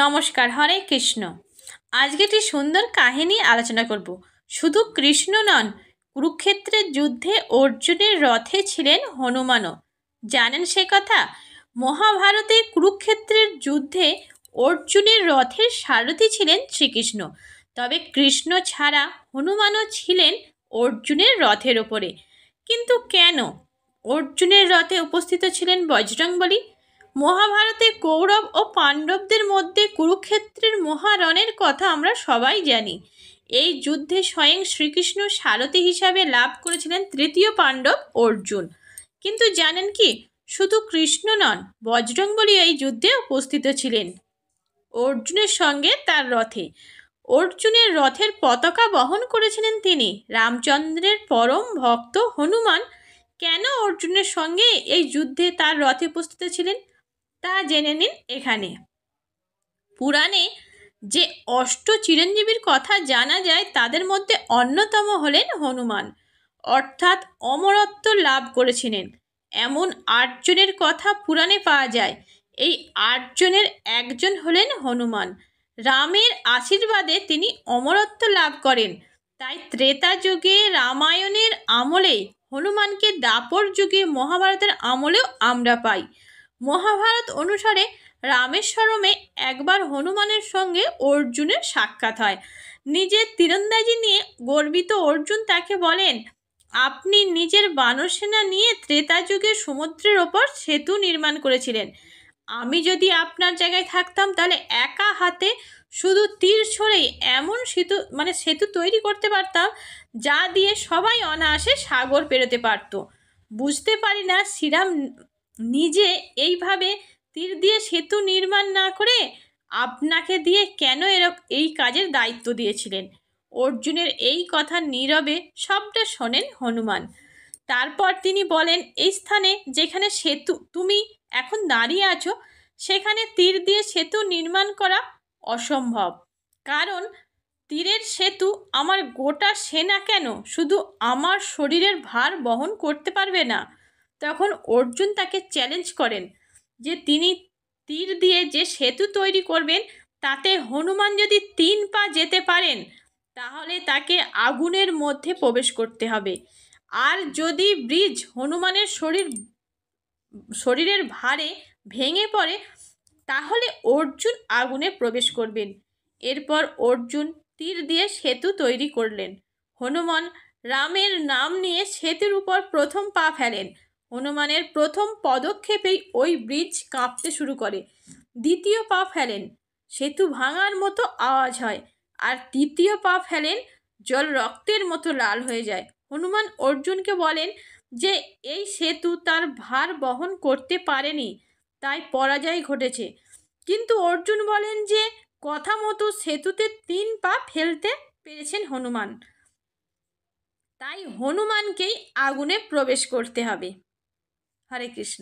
নমস্কার হরে কৃষ্ণ আজকে একটি সুন্দর কাহিনী আলোচনা করব শুধু কৃষ্ণ নন কুরুক্ষেত্রের যুদ্ধে অর্জুনের রথে ছিলেন হনুমানও জানেন সে কথা মহাভারতে কুরুক্ষেত্রের যুদ্ধে অর্জুনের রথের সারথি ছিলেন শ্রীকৃষ্ণ তবে কৃষ্ণ ছাড়া হনুমানও ছিলেন অর্জুনের রথের ওপরে কিন্তু কেন অর্জুনের রথে উপস্থিত ছিলেন বজরংবলী মহাভারতে কৌরব ও পাণ্ডবদের মধ্যে কুরুক্ষেত্রের মহারণের কথা আমরা সবাই জানি এই যুদ্ধে স্বয়ং শ্রীকৃষ্ণ সারথি হিসাবে লাভ করেছিলেন তৃতীয় পাণ্ডব অর্জুন কিন্তু জানেন কি শুধু কৃষ্ণ নন বজরংবলী এই যুদ্ধে উপস্থিত ছিলেন অর্জুনের সঙ্গে তার রথে অর্জুনের রথের পতাকা বহন করেছিলেন তিনি রামচন্দ্রের পরম ভক্ত হনুমান কেন অর্জুনের সঙ্গে এই যুদ্ধে তার রথে উপস্থিত ছিলেন তা জেনে নিন এখানে পুরাণে যে অষ্ট চিরঞ্জীবীর কথা জানা যায় তাদের মধ্যে অন্যতম হলেন হনুমান অর্থাৎ অমরত্ব লাভ করেছিলেন এমন আটজনের কথা পুরাণে পাওয়া যায় এই আটজনের একজন হলেন হনুমান রামের আশীর্বাদে তিনি অমরত্ব লাভ করেন তাই ত্রেতা যুগে রামায়ণের আমলেই হনুমানকে দাপর যুগে মহাভারতের আমলেও আমরা পাই মহাভারত অনুসারে রামেশ্বরমে একবার হনুমানের সঙ্গে অর্জুনের সাক্ষাৎ হয় নিজের তীরন্দাজি নিয়ে গর্বিত অর্জুন তাকে বলেন আপনি নিজের বানরসেনা নিয়ে ত্রেতা যুগে সমুদ্রের ওপর সেতু নির্মাণ করেছিলেন আমি যদি আপনার জায়গায় থাকতাম তাহলে একা হাতে শুধু তীর ছড়েই এমন সেতু মানে সেতু তৈরি করতে পারতাম যা দিয়ে সবাই অনায়াসে সাগর পেরোতে পারত বুঝতে পারি না শ্রীরাম নিজে এইভাবে তীর দিয়ে সেতু নির্মাণ না করে আপনাকে দিয়ে কেন এরক এই কাজের দায়িত্ব দিয়েছিলেন অর্জুনের এই কথা নীরবে সবটা শোনেন হনুমান তারপর তিনি বলেন এই স্থানে যেখানে সেতু তুমি এখন দাঁড়িয়ে আছো সেখানে তীর দিয়ে সেতু নির্মাণ করা অসম্ভব কারণ তীরের সেতু আমার গোটা সেনা কেন শুধু আমার শরীরের ভার বহন করতে পারবে না তখন অর্জুন তাকে চ্যালেঞ্জ করেন যে তিনি তীর দিয়ে যে সেতু তৈরি করবেন তাতে হনুমান যদি তিন পা যেতে পারেন তাহলে তাকে আগুনের মধ্যে প্রবেশ করতে হবে আর যদি ব্রিজ হনুমানের শরীর শরীরের ভারে ভেঙে পড়ে তাহলে অর্জুন আগুনে প্রবেশ করবেন এরপর অর্জুন তীর দিয়ে সেতু তৈরি করলেন হনুমান রামের নাম নিয়ে সেতুর উপর প্রথম পা ফেলেন হনুমানের প্রথম পদক্ষেপেই ওই ব্রিজ কাঁপতে শুরু করে দ্বিতীয় পা ফেলেন সেতু ভাঙার মতো আওয়াজ হয় আর তৃতীয় পা ফেলেন জল রক্তের মতো লাল হয়ে যায় হনুমান অর্জুনকে বলেন যে এই সেতু তার ভার বহন করতে পারেনি তাই পরাজয় ঘটেছে কিন্তু অর্জুন বলেন যে কথা মতো সেতুতে তিন পা ফেলতে পেরেছেন হনুমান তাই হনুমানকেই আগুনে প্রবেশ করতে হবে হরে কৃষ্ণ